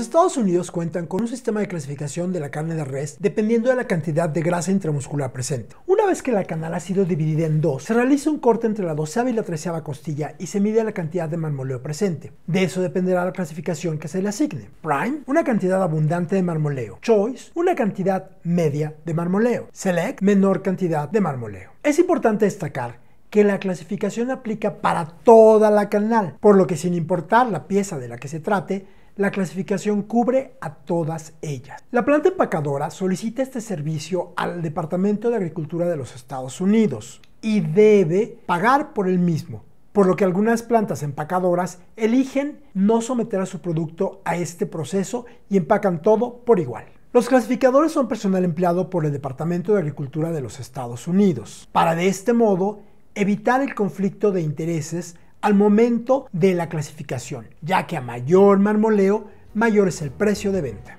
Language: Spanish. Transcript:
Los Estados Unidos cuentan con un sistema de clasificación de la carne de res dependiendo de la cantidad de grasa intramuscular presente. Una vez que la canal ha sido dividida en dos, se realiza un corte entre la doceava y la treceava costilla y se mide la cantidad de marmoleo presente. De eso dependerá la clasificación que se le asigne. Prime, una cantidad abundante de marmoleo. Choice, una cantidad media de marmoleo. Select, menor cantidad de marmoleo. Es importante destacar que la clasificación aplica para toda la canal, por lo que sin importar la pieza de la que se trate, la clasificación cubre a todas ellas. La planta empacadora solicita este servicio al Departamento de Agricultura de los Estados Unidos y debe pagar por el mismo, por lo que algunas plantas empacadoras eligen no someter a su producto a este proceso y empacan todo por igual. Los clasificadores son personal empleado por el Departamento de Agricultura de los Estados Unidos, para de este modo evitar el conflicto de intereses al momento de la clasificación, ya que a mayor marmoleo, mayor es el precio de venta.